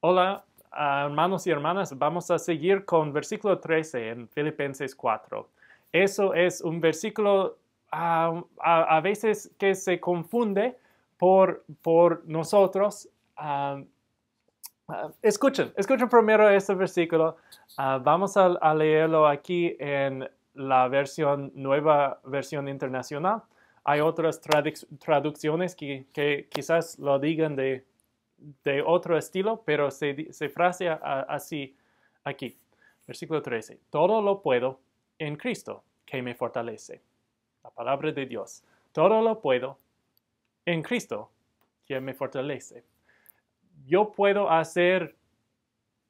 Hola, ah, hermanos y hermanas, vamos a seguir con versículo 13 en Filipenses 4. Eso es un versículo ah, a, veces que se confunde por, por nosotros. Ah, escuchen, escuchen primero este versículo. vamos a, leerlo aquí en la versión nueva, versión internacional. Hay otras traducciones que quizás lo digan de de otro estilo, pero se, se así aquí. Versículo 13. Todo lo puedo en Cristo que me fortalece. La palabra de Dios. Todo lo puedo en Cristo que me fortalece. Yo puedo hacer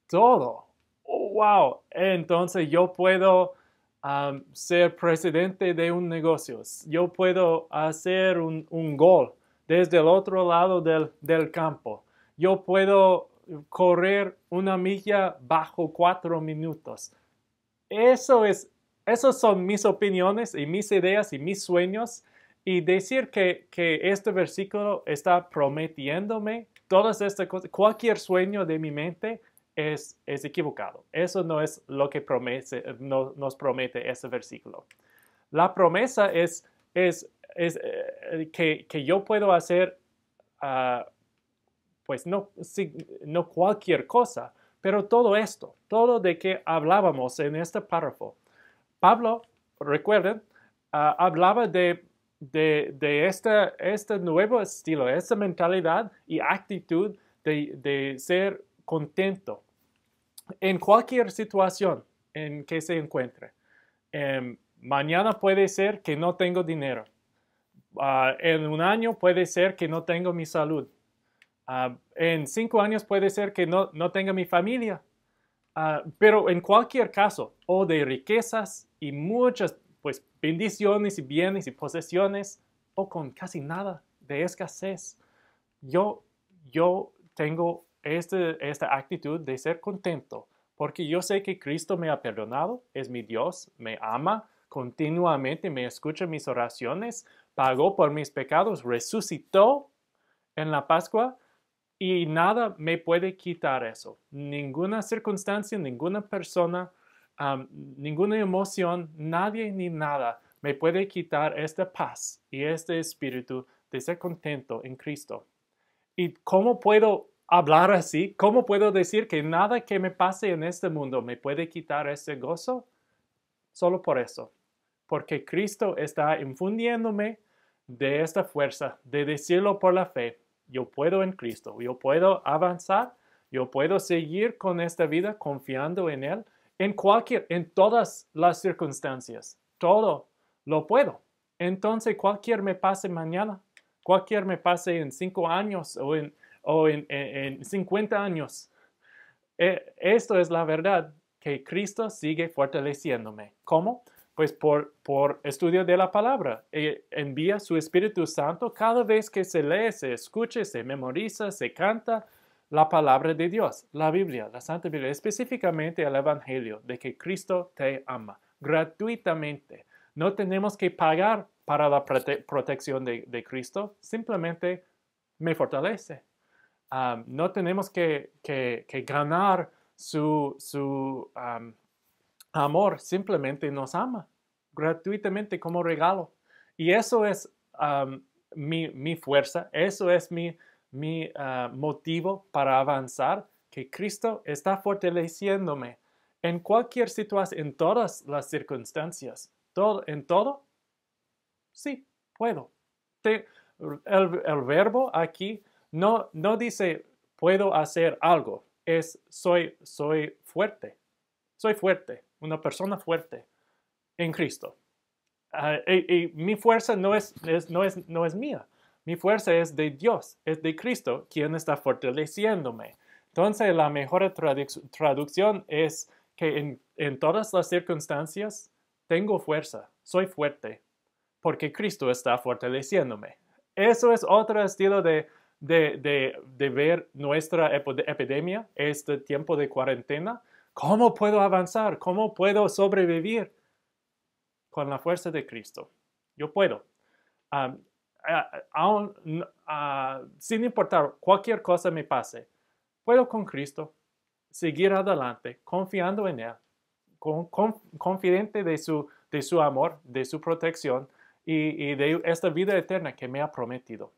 todo. Oh, wow. Entonces yo puedo um, ser presidente de un negocio. Yo puedo hacer un, gol desde el otro lado del campo yo puedo correr una milla bajo cuatro minutos. Eso es, esas son mis opiniones y mis ideas y mis sueños. Y decir que, que este versículo está prometiéndome todas estas cosas, cualquier sueño de mi mente es, es equivocado. Eso no es lo que promete, no, nos promete este versículo. La promesa es, es, es eh, que, que, yo puedo hacer ah, pues no, no cualquier cosa, pero todo esto, todo de que hablábamos en este párrafo. Pablo, recuerden, ah, hablaba de, de, este, este, nuevo estilo, esta mentalidad y actitud de, ser contento en cualquier situación en que se encuentre. Em, mañana puede ser que no tengo dinero. Ah, en un año puede ser que no tengo mi salud. Ah, en cinco años puede ser que no, tenga mi familia. Ah, pero en cualquier caso, o de riquezas y muchas pues, bendiciones y bienes y posesiones, o con casi nada de escasez, yo, yo tengo este, esta actitud de ser contento, porque yo sé que Cristo me ha perdonado, es mi Dios, me ama continuamente, me escucha mis oraciones, pagó por mis pecados, resucitó en la Pascua y nada me puede quitar eso. Ninguna circunstancia, ninguna persona, ninguna emoción, nadie ni nada me puede quitar esta paz y este espíritu de ser contento en Cristo. ¿Y cómo puedo hablar así? ¿Cómo puedo decir que nada que me pase en este mundo me puede quitar ese gozo? Solo por eso, porque Cristo está infundiéndome de esta fuerza de decirlo por la fe yo puedo en Cristo, yo puedo avanzar, yo puedo seguir con esta vida confiando en Él en cualquier, en todas las circunstancias, todo lo puedo. Entonces, cualquier me pase mañana, cualquier me pase en cinco años o en, o en, 50 años, eh, esto es la verdad que Cristo sigue fortaleciéndome. ¿Cómo? Pues por, por estudio de la palabra. E envía su Espíritu Santo cada vez que se lee, se escuche, se memoriza, se canta la palabra de Dios, la Biblia, la Santa Biblia, específicamente el Evangelio de que Cristo te ama gratuitamente. No tenemos que pagar para la protección de, Cristo, simplemente me fortalece. Ah, no tenemos que, que, ganar su, su amor, simplemente nos ama gratuitamente como regalo. Y eso es mi, fuerza, eso es mi, mi ah, motivo para avanzar, que Cristo está fortaleciéndome en cualquier situación, en todas las circunstancias. Todo, ¿En todo? Sí, puedo. el, el, verbo aquí no, no dice puedo hacer algo, es soy, soy fuerte, soy fuerte una persona fuerte en Cristo. Ah, y, mi fuerza no es, no, es, mía, mi fuerza es de Dios, es de Cristo quien está fortaleciéndome. Entonces la mejor traducción es que en, todas las circunstancias tengo fuerza, soy fuerte, porque Cristo está fortaleciéndome. Eso es otro estilo de, ver nuestra epidemia, este tiempo de cuarentena, ¿Cómo puedo avanzar? ¿Cómo puedo sobrevivir? Con la fuerza de Cristo. Yo puedo. sin importar cualquier cosa me pase, puedo con Cristo seguir adelante confiando en Él, con, confidente de su, de su amor, de su protección y, y de esta vida eterna que me ha prometido.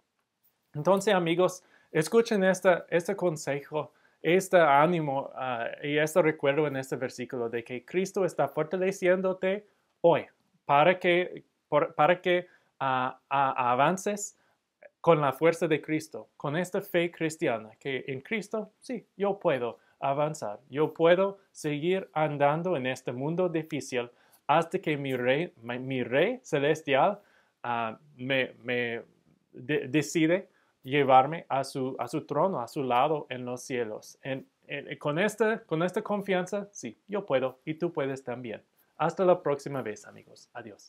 Entonces, amigos, escuchen este, este consejo este ánimo ah, y este recuerdo en este versículo de que Cristo está fortaleciéndote hoy para que, para que ah, avances con la fuerza de Cristo, con esta fe cristiana, que en Cristo, sí, yo puedo avanzar, yo puedo seguir andando en este mundo difícil hasta que mi rey, mi, rey celestial ah, me, me decide llevarme a su, a su trono, a su lado en los cielos. Eh, con, esta, con esta confianza, sí, yo puedo y tú puedes también. Hasta la próxima vez, amigos. Adiós.